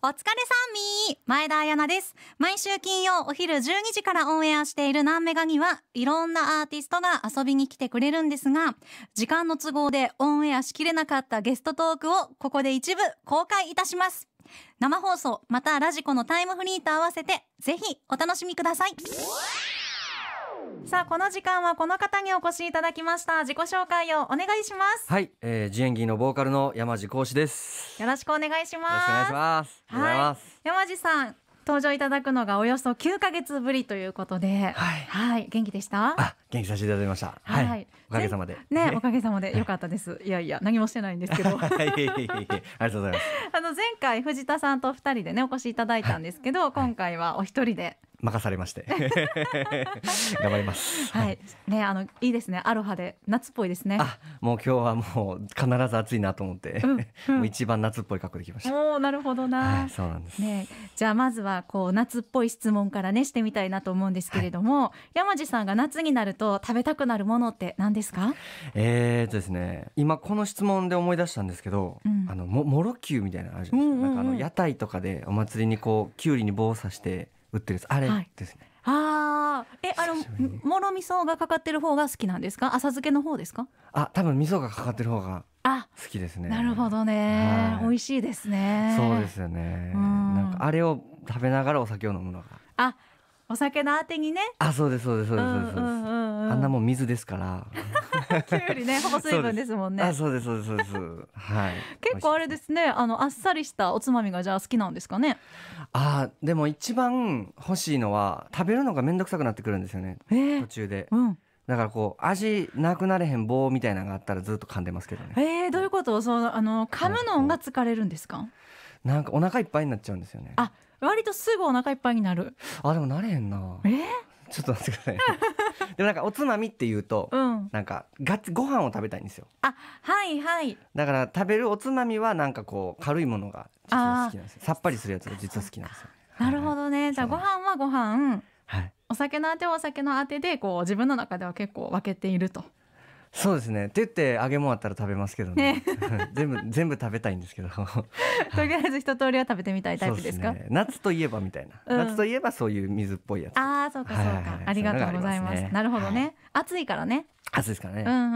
お疲れさんみー前田彩奈です。毎週金曜お昼12時からオンエアしている南メガにはいろんなアーティストが遊びに来てくれるんですが、時間の都合でオンエアしきれなかったゲストトークをここで一部公開いたします。生放送、またラジコのタイムフリーと合わせてぜひお楽しみください。さあこの時間はこの方にお越しいただきました自己紹介をお願いしますはい、えー、ジエンギのボーカルの山地講師ですよろしくお願いしますよろしくお願いしますはい山地さん登場いただくのがおよそ9か月ぶりということで、はい、はい、元気でしたあ元気させていただきました、はい、はい、おかげさまでねおかげさまでよかったですいやいや何もしてないんですけどは い、ありがとうございますあの前回藤田さんと二人でねお越しいただいたんですけど、はい、今回はお一人で任されまして 頑張ります。はい、ねあのいいですねアロハで夏っぽいですね。あもう今日はもう必ず暑いなと思って、うんうん、もう一番夏っぽい格好できました。おお、なるほどな、はい、そうなんです。ねじゃあまずはこう夏っぽい質問からねしてみたいなと思うんですけれども、はい、山地さんが夏になると食べたくなるものって何ですか？えーとですね今この質問で思い出したんですけど、うん、あのももろきゅうみたいなあるなうんうんうん、なんかあの屋台とかでお祭りにこうきゅうりに棒を刺して売ってるあれですね、ああ、え、あの、もろ味噌がかかってる方が好きなんですか、浅漬けの方ですか。あ、多分味噌がかかってる方が。あ、好きですね。なるほどね、はい、美味しいですね。そうですよね。んなんかあれを食べながらお酒を飲むのが。あ、お酒のあてにねあそうですそうですそうですそうです、あんなもん水ですから きゅうりねほぼ水分ですもんねあそうですそうですそうですはい結構あれですねあのあっさりしたおつまみがじゃあ好きなんですかねあでも一番欲しいのは食べるのが面倒くさくなってくるんですよね、えー、途中で、うんだからこう味なくなれへん棒みたいなのがあったらずっと噛んでますけどね。えー、どういうこと？そのあの噛むのが疲れるんですか？なんかお腹いっぱいになっちゃうんですよね。あ、割とすぐお腹いっぱいになるあでもなれへんなえちょっと待ってください、でもなんかおつまみっていうと、うん、なんかがご飯を食べたいんですよあはいはいだから食べるおつまみはなんかこう軽いものが実は好きなんですよさっぱりするやつが実は好きなんですよ、なるほどね、じゃあご飯はご飯はいお酒のあてはお酒のあてでこう自分の中では結構分けているとそうですねって言って揚げ物あったら食べますけどね 全部全部食べたいんですけど とりあえず一通りは食べてみたいタイプですか、ね、夏といえばみたいな、うん、夏といえばそういう水っぽいやつああそうかそうか、はいはい、ありがとうございます、ね、なるほどね、はい、暑いからねはずですからね、うんうんう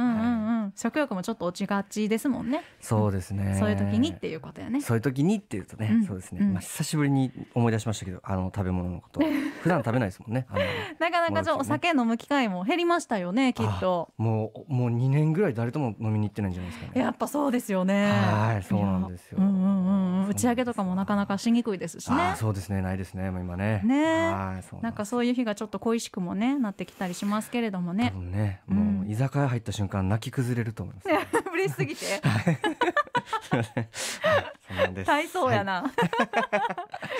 んはい、食欲もちょっと落ちがちですもんねそうですね、そういう時にっていうことやねそういう時にっていうとね、うん、そうですね、まあ、久しぶりに思い出しましたけどあの食べ物のこと普段食べないですもんね なかなかちょ、ね、お酒飲む機会も減りましたよねきっともうもう2年ぐらい誰とも飲みに行ってないんじゃないですかねやっぱそうですよねはいそうなんですよ、うんうんうん、打ち上げとかもなかなかしにくいですしねそうですねないですねもう今ねねなんかそういう日がちょっと恋しくもねなってきたりしますけれどもねねもう、居酒屋入った瞬間泣き崩れると思います、ね、嬉しすぎて体操 やな、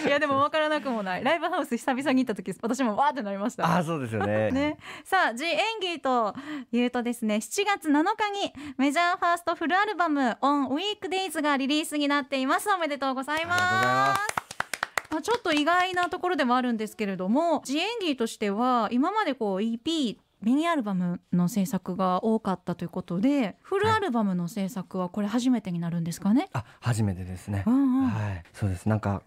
い、やでもわからなくもないライブハウス久々に行った時私もわーってなりましたあそうですよね ねさあ「ジ・エンギー」というとですね7月7日にメジャーファーストフルアルバム「オンウィークデイズがリリースになっていますおめでとうございますまあ、ちょっと意外なところでもあるんですけれども、ジエンギーとしては、今までこう EP ミニアルバムの制作が多かったということでフルアルバムの制作はこれ初めてになるんですかね、はい、あ初めてですね、うんうん、はいそうですなんか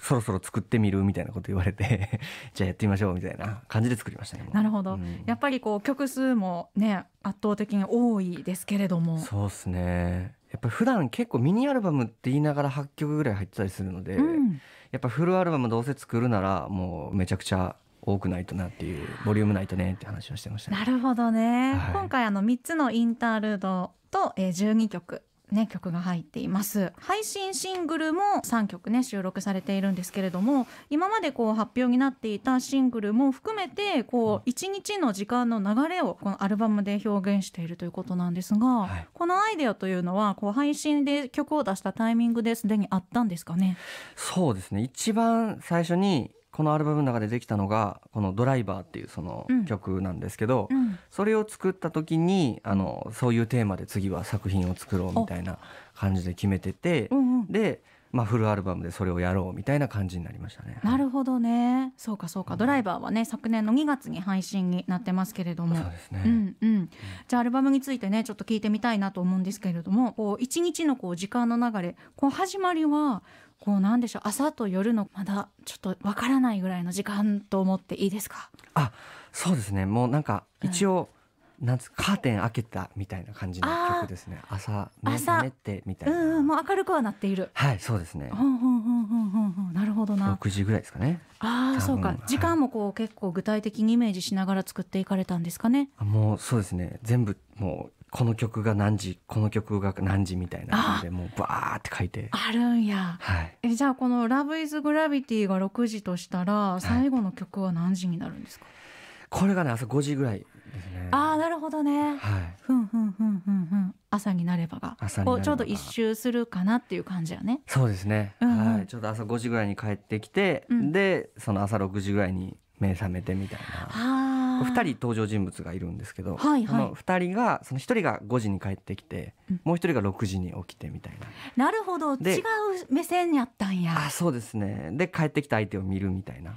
そろそろ作ってみるみたいなこと言われて じゃあやってみましょうみたいな感じで作りましたねなるほど、うん、やっぱりこう曲数もね圧倒的に多いですけれどもそうですねやっぱ普段結構ミニアルバムって言いながら8曲ぐらい入ってたりするので、うん、やっぱフルアルバムどうせ作るならもうめちゃくちゃ多くないとなっていうボリュームないとねって話をしてました、ね、なるほどね、はい、今回あの3つのインタールードと、えー、12曲ね、曲が入っています配信シングルも3曲ね収録されているんですけれども今までこう発表になっていたシングルも含めてこう1日の時間の流れをこのアルバムで表現しているということなんですが、はい、このアイデアというのはこう配信で曲を出したタイミングですでにあったんですかねそうですね一番最初にこのアルバムの中でできたのがこの「ドライバー」っていうその曲なんですけど、うんうん、それを作った時にあのそういうテーマで次は作品を作ろうみたいな感じで決めてて、うんうん、でまあ、フルアルバムでそれをやろうみたいな感じになりましたね。なるほどね、そうかそうか、うん、ドライバーはね昨年の2月に配信になってますけれども、そうですね。うんうん。じゃあアルバムについてねちょっと聞いてみたいなと思うんですけれども、こう一日のこう時間の流れ、こう始まりはこうなんでしょう朝と夜のまだちょっとわからないぐらいの時間と思っていいですか。あ、そうですね。もうなんか一応、うんなんつカーテン開けたみたいな感じの曲ですね。朝朝寝てみたいな。うん、もう明るくはなっている。はい、そうですね。んんんんんん。なるほどな。六時ぐらいですかね。ああ、そうか。時間もこう結構具体的にイメージしながら作っていかれたんですかね。もうそうですね。全部もうこの曲が何時この曲が何時みたいな感じでもうバーって書いてあるんや、はい、えじゃあこの「Love is Gravity」が6時としたら最後の曲は何時になるんですか、はい、これがね朝五時ぐらいですねああなるほどね。はい。ふんふんふんふんふん。朝になればが。朝ちょうど一周するかなっていう感じやね。そうですね。うん、はい。ちょっと朝5時ぐらいに帰ってきて、うん、でその朝6時ぐらいに目覚めてみたいな。2人登場人物がいるんですけど、はいはい、の2人がその1人が5時に帰ってきて、うん、もう1人が6時に起きてみたいななるほど違う目線やったんやあそうですねで帰ってきた相手を見るみたいな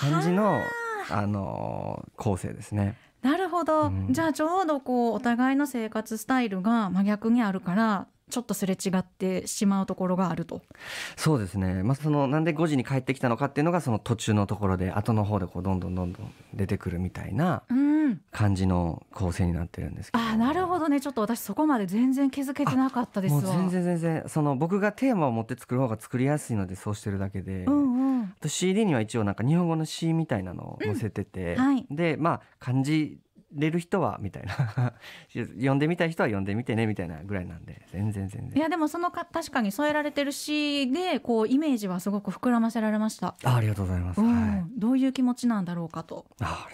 感じのあの構成ですね。なるほど、うん、じゃあちょうどこうお互いの生活スタイルが真逆にあるからちょっとすれ違ってしまうところがあるとそうですね、まあ、そのなんで5時に帰ってきたのかっていうのがその途中のところで後の方でこうどんどんどんどん出てくるみたいな感じの構成になってるんですけど、うん、あなるほどねちょっと私そこまで全然気づけてなかったですわ全然全然その僕がテーマを持って作る方が作りやすいのでそうしてるだけで、うんあと CD には一応なんか日本語の詩みたいなのを載せてて、うんはい、でまあ漢字れる人はみたいな 読んでみたい人は読んでみてねみたいなぐらいなんで全然全然いやでもそのか確かに添えられてる詩でこうイメージはすごく膨らませられましたありがとうございます、はい、どういう気持ちなんだろうかと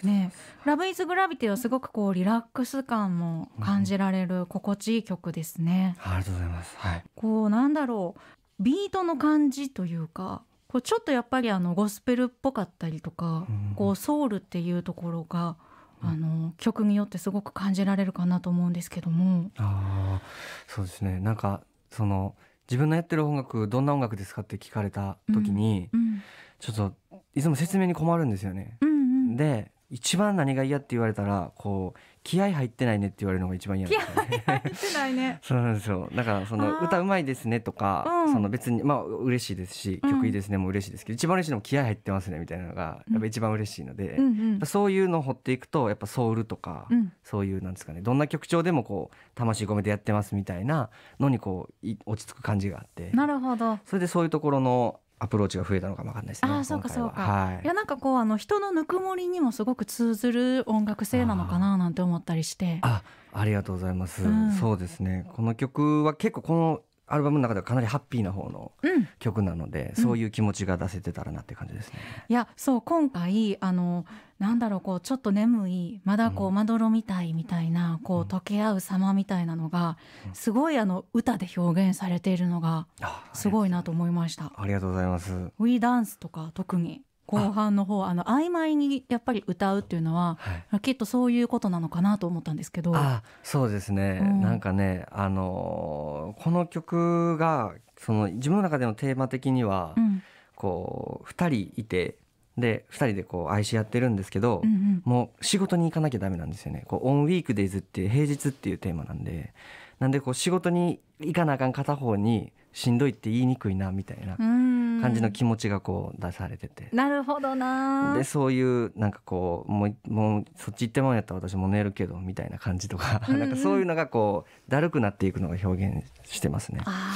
ね「ラブイズグラビティはすごくこうリラックス感も感じられる心地いい曲ですね、うん、ありがとうございます、はい、こうなんだろうビートの感じというかこうちょっとやっぱりあのゴスペルっぽかったりとか、こうソウルっていうところがあの曲によってすごく感じられるかなと思うんですけども。あそうですねなんかその自分のやってる音楽どんな音楽ですかって聞かれた時に、うんうん、ちょっといつも説明に困るんですよね。うんうん、で一番何が嫌って言われたらこう気合入ってないねって言われるのが一番嫌ですよね。入ってないね。そうなんですよ。だからその歌うまいですねとか、うん、その別にまあ嬉しいですし、曲いいですねも嬉しいですけど、うん、一番嬉しいのも気合入ってますねみたいなのがやっぱ一番嬉しいので、うんうん、そういうのを掘っていくとやっぱソウルとか、うん、そういうなんですかね、どんな曲調でもこう魂込めてやってますみたいなのにこう落ち着く感じがあって、なるほど。それでそういうところのアプローチが増えたのかもわかんないですね。あそうかそうか。はい、いやなんかこうあの人のぬくもりにもすごく通ずる音楽性なのかななんて思ったりして。あありがとうございます、うん、そうですね。この曲は結構このアルバムの中ではかなりハッピーな方の曲なので、うん、そういう気持ちが出せてたらなって感じですね。いやそう今回あのなんだろうこうちょっと眠いまだこうまどろみたいみたいな、こう溶け合う様みたいなのが、すごいあの歌で表現されているのがすごいなと思いました。ありがとうございます。ウィーダンスとか特に後半の方あの曖昧にやっぱり歌うっていうのは、はい、きっとそういうことなのかなと思ったんですけどあそうですね、うん、なんかねあのこの曲がその自分の中でのテーマ的には、うん、こう2人いてで2人でこう愛し合ってるんですけど、うんうん、もう仕事に行かなきゃダメなんですよね。こうオンウィークデイズっていう平日っていうテーマなんでなんでこう仕事に行かなあかん片方にしんどいって言いにくいなみたいな。うん感じの気持ちがこう出されてて、なるほどなでそういうなんかこうもうもうそっち行ってもんやったら私も寝るけどみたいな感じとか、うんうん、なんかそういうのがこうだるくなっていくのを表現してますね。あ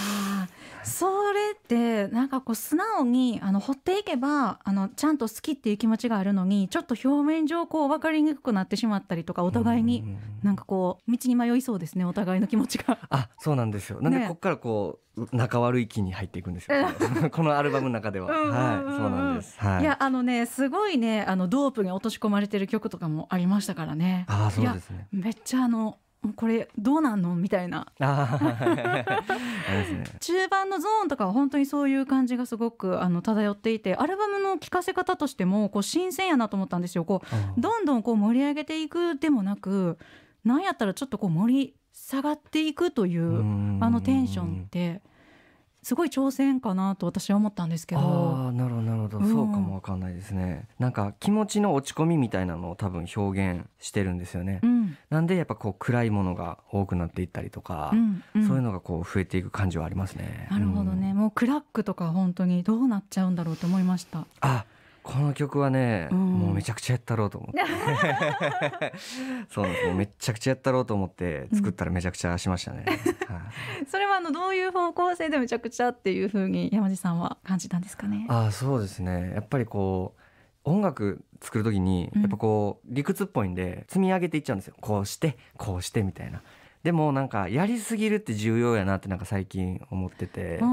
それってなんかこう素直にあの掘っていけばあのちゃんと好きっていう気持ちがあるのにちょっと表面上こう分かりにくくなってしまったりとかお互いになんかこう道に迷いそうですねお互いの気持ちが。あそうなんですよなんでここからこう、ね、仲悪い気に入っていくんですよこのアルバムの中では。はいそうなんです、はい、いやあのねすごいねあのドープに落とし込まれてる曲とかもありましたからね。あそうですねめっちゃあのこれどうなんのみたいな 中盤のゾーンとかは本当にそういう感じがすごくあの漂っていてアルバムの聴かせ方としてもこう新鮮やなと思ったんですよこうどんどんこう盛り上げていくでもなくなんやったらちょっとこう盛り下がっていくというあのテンションって。すごい挑戦かなと私は思ったんですけどああなるほどなるほど、うん、そうかもわかんないですねなんか気持ちの落ち込みみたいなのを多分表現してるんですよね、うんなんでやっぱこう暗いものが多くなっていったりとか、うんうん、そういうのがこう増えていく感じはありますね。なるほどね、うん、もうクラックとか本当にどうなっちゃうんだろうと思いました。あこの曲はね、うん、もうめちゃくちゃやったろうと思って そうですねめちゃくちゃやったろうと思って作ったらめちゃくちゃしましたね、うん それはあのどういう方向性でめちゃくちゃっていうふうに山地さんは感じたんですかねあそうですねやっぱりこう音楽作る時にやっぱこう理屈っぽいんで積み上げていっちゃうんですよ、こうしてこうしてみたいなでもなんかやりすぎるって重要やなってなんか最近思ってて、な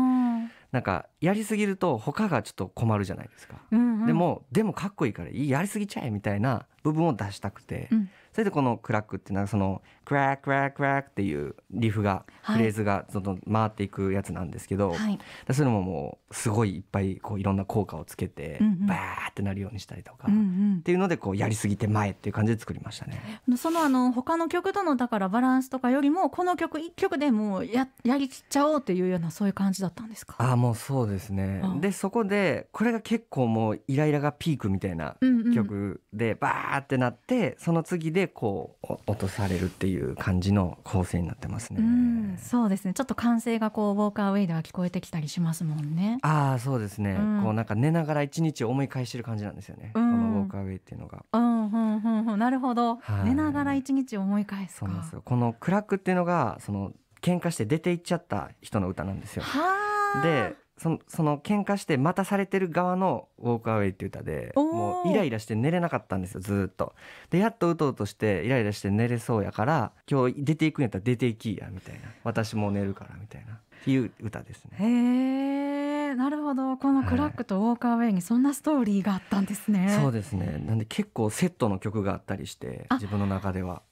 んかやりすぎると他がちょっと困るじゃないですか、うんうん、でもでもかっこいいからやりすぎちゃえみたいな部分を出したくて、うん、それでこの「クラック」ってなんかその「クラッククラッククラック」っていうリフが、はい、フレーズがどんどん回っていくやつなんですけど、はい、それももうすごいいっぱいこういろんな効果をつけて、うんうん、バーってなるようにしたりとか、うんうん、っていうのでこうやりすぎて前っていう感じで作りましたね。そのあの他の曲とのだからバランスとかよりもこの曲一曲でもややりきっちゃおうっていうようなそういう感じだったんですかあもうそうですね、でそこでこれが結構もうイライラがピークみたいな曲でバーってなって、その次でこう落とされるっていう感じの構成になってますね、うん、そうですねちょっと歓声がこうウォーカーウェイでは聞こえてきたりしますもんねああそうですね、うん、こうなんか寝ながら一日思い返してる感じなんですよね、このウォーカーウェイっていうのがうんうんうんうんなるほど、寝ながら一日思い返すそうなんですよこのクラックっていうのがその喧嘩して出て行っちゃった人の歌なんですよでそその喧嘩して待たされてる側の「ウォークアウェイ」っていう歌でもうイライラして寝れなかったんですよずっとでやっとうとうとしてイライラして寝れそうやから今日出ていくんやったら出ていきやみたいな私もう寝るからみたいなっていう歌ですねへえなるほどこの「クラック」と「ウォークアウェイ」にそんなストーリーがあったんですね、はい、そうですねなんで結構セットの曲があったりして自分の中では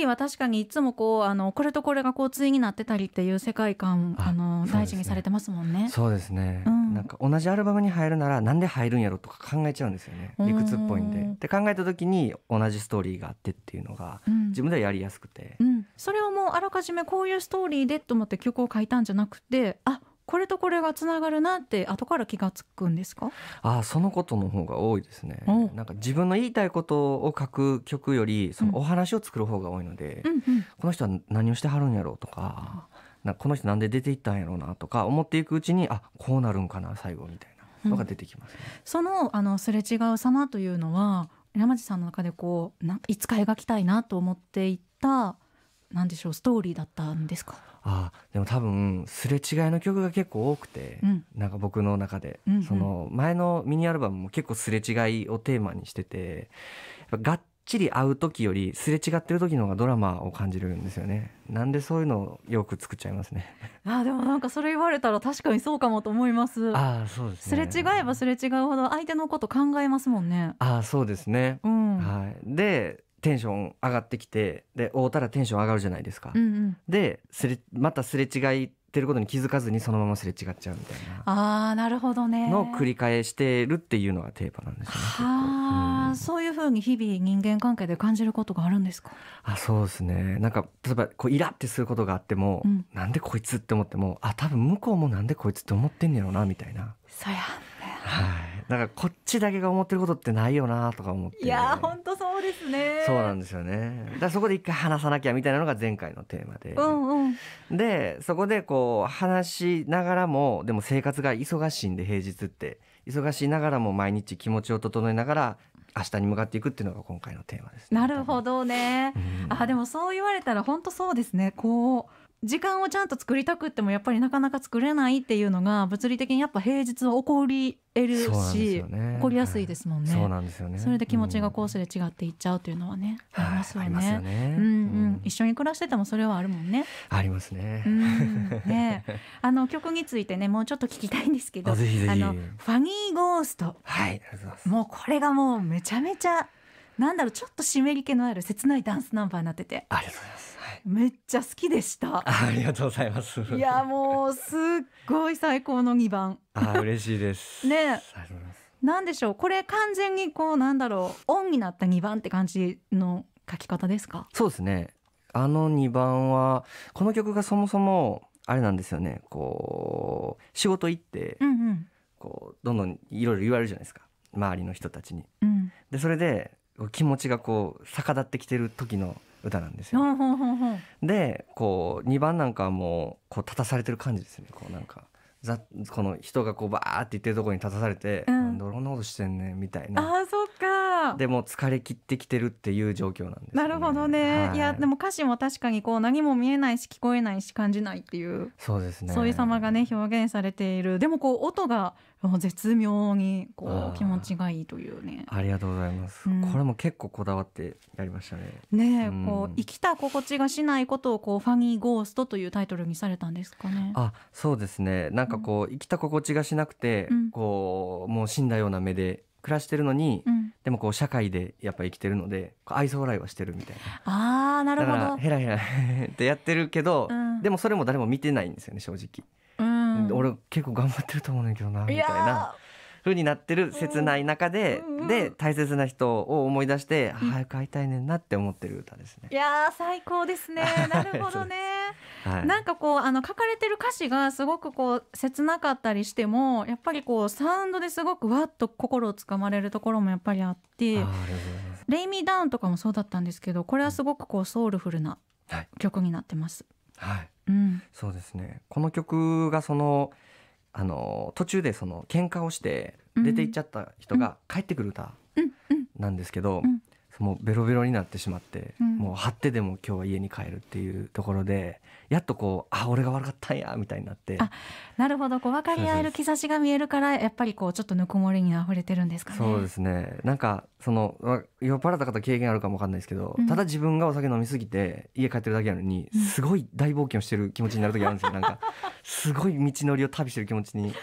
義は確かにいつもこうあのこれとこれが交通になってたりっていう世界観あの大事にされてますもんね。そうですね、なんか同じアルバムに入るならなんで入るんやろとか考えちゃうんですよね理屈っぽいんで。で考えた時に同じストーリーがあってっていうのが、自分ではやりやすくて、うん、それをもうあらかじめこういうストーリーでと思って曲を書いたんじゃなくてあこれとこれがつながるなって後から気がつくんですかあそのことの方が多いですねなんか自分の言いたいことを書く曲よりそのお話を作る方が多いので、うんうんうん、この人は何をしてはるんやろうとかなこの人なんで出ていったんやろうなとか思っていくうちにあこうなるんかな最後みたいなのが出てきます、ねうん、そのあのすれ違う様というのは山地さんの中でこうないつか描きたいなと思っていたなんでしょうストーリーだったんですかあでも多分すれ違いの曲が結構多くて、うん、なんか僕の中で、うんうん、その前のミニアルバムも結構すれ違いをテーマにしててがっちり会う時よりすれ違ってる時の方がドラマを感じるんですよねなんでそういうのをよく作っちゃいますねあでもなんかそれ言われたら確かにそうかもと思いますあそうです、ね、すれ違えばすれ違うほど相手のこと考えますもんねあそうですね、うん、はいでテンション上がってきてで会うたらテンション上がるじゃないですか、うんうん、ですれまたすれ違いてることに気づかずにそのまますれ違っちゃうみたいなあなるほどねの繰り返してるっていうのがテーマなんですね。はあ、うん、そういうふうに日々人間関係で感じることがあるんですかあそうですねなんか例えばこうイラってすることがあっても、うん、なんでこいつって思ってもあ多分向こうもなんでこいつって思ってんねやろうなみたいな。そやはい、なんかこっちだけが思ってることってないよなとか思っていや本当そうですねそうなんですよねだそこで一回話さなきゃみたいなのが前回のテーマで、うんうん、でそこでこう話しながらもでも生活が忙しいんで平日って忙しいながらも毎日気持ちを整えながら明日に向かっていくっていうのが今回のテーマです、ね、なるほどね、うん、あでもそう言われたら本当そうですねこう時間をちゃんと作りたくってもやっぱりなかなか作れないっていうのが物理的にやっぱ平日は起こり得るし、ね、起こりやすいですもんね。そうなんですよね。それで気持ちがコースで違っていっちゃうというのはね、うん、ありますよね。よねうんうん、一緒に暮らしててもそれはあるもんね。ありますね。うん、ね、あの曲についてねもうちょっと聞きたいんですけど、ぜひぜひあのファニーゴースト。はい、もうこれがもうめちゃめちゃなんだろうちょっと湿り気のある切ないダンスナンバーになってて。ありがとうございます。めっちゃ好きでしたありがとうございますいやもうすっごい最高の2番あ嬉しいですねなんでしょうこれ完全にこうなんだろうオンになった2番って感じの書き方ですかそうですねあの2番はこの曲がそもそもあれなんですよねこう仕事行って、うんうん、こうどんどんいろいろ言われるじゃないですか周りの人たちに。うん、でそれで気持ちがこう逆立ってきてる時の歌なんですよ。んほんほんでこう2番なんかもうこう立たされてる感じですねこうなんか。ざこの人がこうバーって言ってるところに立たされて「うん、なんんなことしてんねん」みたいなでも疲れ切ってきてるっていう状況なんです、ね、なるほどね、はい、いやでも歌詞も確かにこう何も見えないし聞こえないし感じないっていうそうですねそういう様がね表現されているでもこう音が絶妙にこう気持ちがいいというねありがとうございます、うん、これも結構こだわってやりましたねね、うん、こう生きた心地がしないことをこうファニーゴーストというタイトルにされたんですかねあそうですねなんかこう、うん、生きた心地がしなくて、こうもう死んだような目で暮らしてるのに、うん、でもこう社会でやっぱ生きてるので愛想笑いはしてるみたいなあーなるほどヘラヘラってやってるけど、うん、でもそれも誰も見てないんですよね正直、うん、俺結構頑張ってると思うんだけどなみたいな。ふうになってる切ない中で、うん、で大切な人を思い出して、うん、早く会いたいねんなって思ってる歌ですね。いや最高ですね。なるほどね。はい、なんかこうあの書かれてる歌詞がすごくこう切なかったりしてもやっぱりこうサウンドですごくわっと心をつかまれるところもやっぱりあって「レイミー・ダウン」とかもそうだったんですけどこれはすごくこうソウルフルな曲になってます。はい、うん、そうですねこの曲がそのあの途中でその喧嘩をして出て行っちゃった人が帰ってくる歌なんですけど、うんうん、もうベロベロになってしまって、うん、もう張ってでも今日は家に帰るっていうところでやっとこうあ俺が悪かったんやみたいになってあなるほどこう分かり合える兆しが見えるからやっぱりこうちょっとぬくもりに溢れてるんですかねそうですねなんかその酔っ払った方経験あるかも分かんないですけど、うん、ただ自分がお酒飲みすぎて家帰ってるだけなのに、すごい大冒険をしてる気持ちになる時あるんですよ、うん、なんかすごい道のりを旅してる気持ちに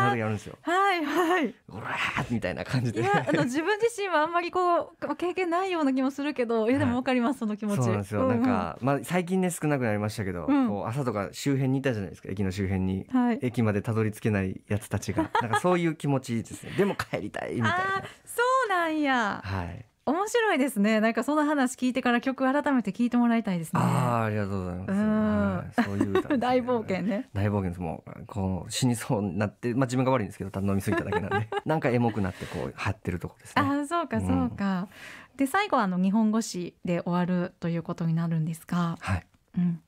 なるやるんですよ。はいはい。うらーみたいな感じで。あの自分自身はあんまりこう経験ないような気もするけど、いやでもわかります、はい、その気持ち。そうなんですよ。うんうん、なんかまあ最近ね少なくなりましたけど、うん、こう朝とか周辺にいたじゃないですか。駅の周辺に、はい、駅までたどり着けないやつたちが、なんかそういう気持ちですね。でも帰りたいみたいな。そうなんや。はい。面白いですね。なんかその話聞いてから曲改めて聞いてもらいたいですね。ああ、ありがとうございます。うん、はい、そういうね、大冒険ね。大冒険です。もう、この死にそうになって、まあ自分が悪いんですけど、頼みすぎただけなんで、なんかエモくなってこう張ってるとこですね。ああ、そうかそうか。うん、で最後あの日本語詞で終わるということになるんですが、はい。うん。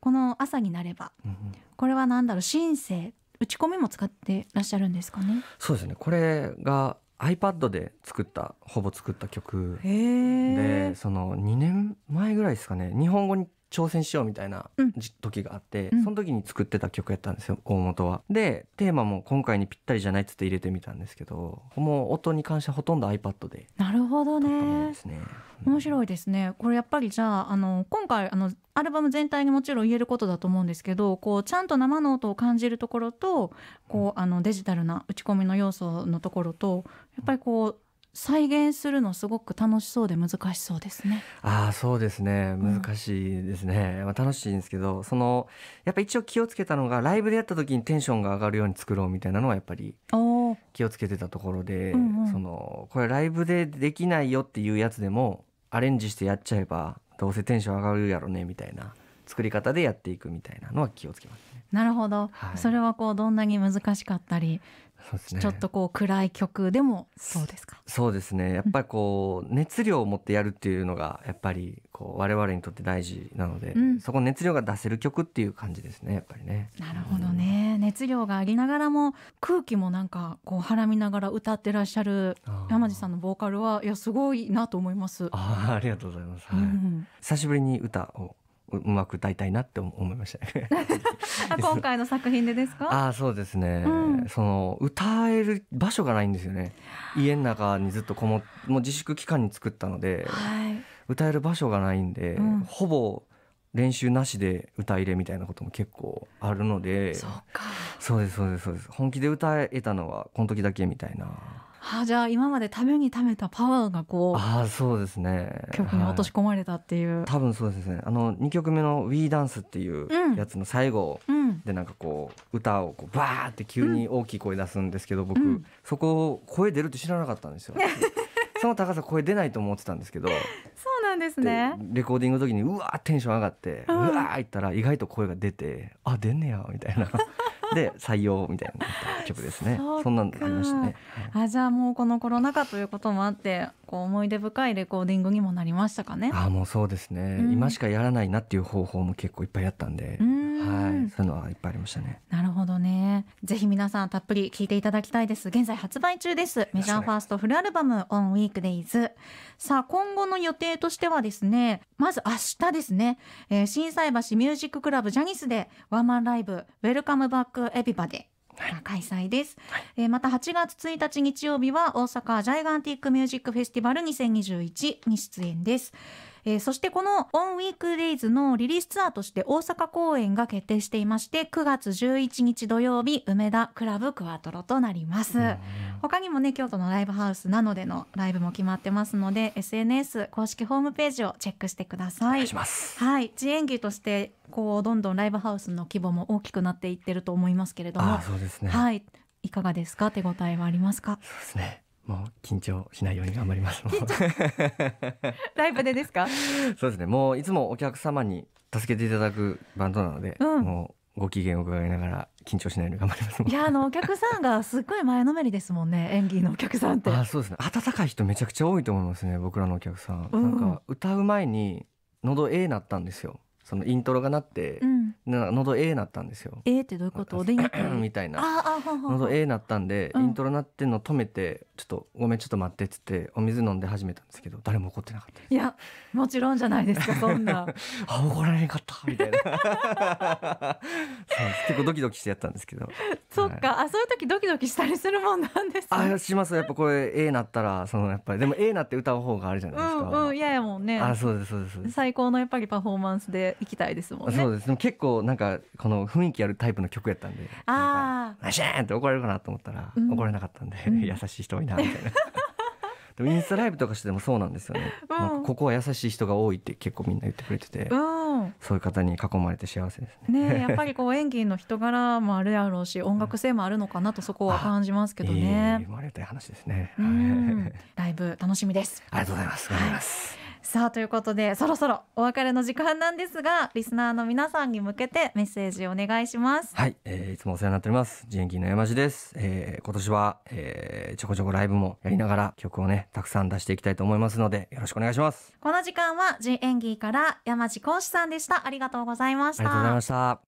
この朝になれば、うん、これはなんだろう、シンセ打ち込みも使ってらっしゃるんですかね。そうですね。これが iPad で作ったほぼ作った曲でその2年前ぐらいですかね日本語に挑戦しようみたいな時があって、うん、その時に作ってた曲やったんですよ大本は。でテーマも今回にぴったりじゃないっつって入れてみたんですけどもう音に関してはほとんど iPad で、なるほどね、面白いですねこれやっぱりじゃああの今回あのアルバム全体にもちろん言えることだと思うんですけどこうちゃんと生の音を感じるところとこうあのデジタルな打ち込みの要素のところとやっぱりこう再現するのすごく楽しそうで難しそうですね。ああそうですね難しいですね、うん、まあ、楽しいんですけどそのやっぱ一応気をつけたのがライブでやった時にテンションが上がるように作ろうみたいなのはやっぱり気をつけてたところで、うんうん、そのこれライブでできないよっていうやつでもアレンジしてやっちゃえばどうせテンション上がるやろねみたいな作り方でやっていくみたいなのは気をつけます、ね、なるほど、はい、それはこうどんなに難しかったりね、ちょっとこう暗い曲でもそうですかそうですねやっぱりこう熱量を持ってやるっていうのがやっぱりこう我々にとって大事なので、うん、そこ熱量が出せる曲っていう感じですねやっぱりねなるほどね、うん、熱量がありながらも空気もなんかこうはらみながら歌ってらっしゃる山地さんのボーカルはいやすごいなと思いますあありがとうございます、はい、うん、久しぶりに歌をうまく歌いたいなって思いました 今回の作品でですかあそうですね、うん、その歌える場所がないんですよね家の中にずっとこももう自粛期間に作ったので、はい、歌える場所がないんで、うん、ほぼ練習なしで歌入れみたいなことも結構あるのでそうですそうですそうです本気で歌えたのはこの時だけみたいなはあ、じゃあ今までためにためたパワーがこうあそうですね曲に落とし込まれたっていう、はい、多分そうですねあの2曲目の「WeDance」っていうやつの最後でなんかこう歌をこうバーって急に大きい声出すんですけど、僕、うん、そこ声出るって知らなかったんですよ。その高さ声出ないと思ってたんですけどそうなんですねレコーディングの時にうわーテンション上がって、うん、うわー言ったら意外と声が出てあ出んねやみたいな で採用みたいな曲ですねそんなのありましたね、はい、あじゃあもうこのコロナ禍ということもあってこう思い出深いレコーディングにもなりましたかねあもうそうですね、うん、今しかやらないなっていう方法も結構いっぱいあったんで、うんはい、そういうのはいっぱいありましたね。なるほどね。ぜひ皆さんたっぷり聞いていただきたいです。現在発売中です。メジャーファーストフルアルバムオンウィークデイズ。さあ、今後の予定としてはですね、まず明日ですね、えー、震災橋ミュージッククラブジャニスでワンマンライブ、ウェルカムバックエビバデ開催です、はい、えー、また8月1日日曜日は大阪ジャイガンティックミュージックフェスティバル2021に出演です、えー、そしてこのオンウィークデイズのリリースツアーとして大阪公演が決定していまして9月11日土曜日梅田クラブクワトロとなります、他にもね京都のライブハウスなのでのライブも決まってますので SNS 公式ホームページをチェックしてください。いはい、自演技としてこうどんどんライブハウスの規模も大きくなっていってると思いますけれども、そうですね。はい、いかがですか手応えはありますか。そうですね。もう緊張しないように頑張ります。ライブでですか。そうですね。もういつもお客様に助けていただくバンドなので、うん、もうご機嫌を伺いながら緊張しないように頑張りますいやあのお客さんがすっごい前のめりですもんね 演技のお客さんってあそうですね温かい人めちゃくちゃ多いと思いますね僕らのお客さん、うん、なんか歌う前に喉ええなったんですよそのイントロが鳴って、うんん、喉えなったんですよ。えってどういうことおでんみたいな喉えなったんで、イントロなってんの止めてちょっとごめんちょっと待ってっつってお水飲んで始めたんですけど誰も怒ってなかったいやもちろんじゃないですかそんな あ怒られんかったみたいな結構ドキドキしてやったんですけどそっか、はい、あそういう時ドキドキしたりするもんなんです、あしますやっぱこれえなったらそのやっぱりでもえなって歌う方があるじゃないですかうん、うん、いややもんねあそうですそうです最高のやっぱりパフォーマンスでいきたいですもんねそうですでも結構なんかこの雰囲気あるタイプの曲やったんで「ああシェーン!」って怒られるかなと思ったら、うん、怒られなかったんで、うん、優しい人多いなみたいな。でもインスタライブとかしてもそうなんですよね、うん、ここは優しい人が多いって結構みんな言ってくれてて、そういう方に囲まれて幸せですね。ねやっぱりこう演技の人柄もあるやろうし、音楽性もあるのかなとそこは感じますけどね。生まれた話ですね。ライブ楽しみです。ありがとうございます。はいさあということでそろそろお別れの時間なんですがリスナーの皆さんに向けてメッセージをお願いしますはい、えー、いつもお世話になっております自演金の山地です、えー、今年は、えー、ちょこちょこライブもやりながら曲をねたくさん出していきたいと思いますのでよろしくお願いしますこの時間は自演技から山地講師さんでしたありがとうございましたありがとうございました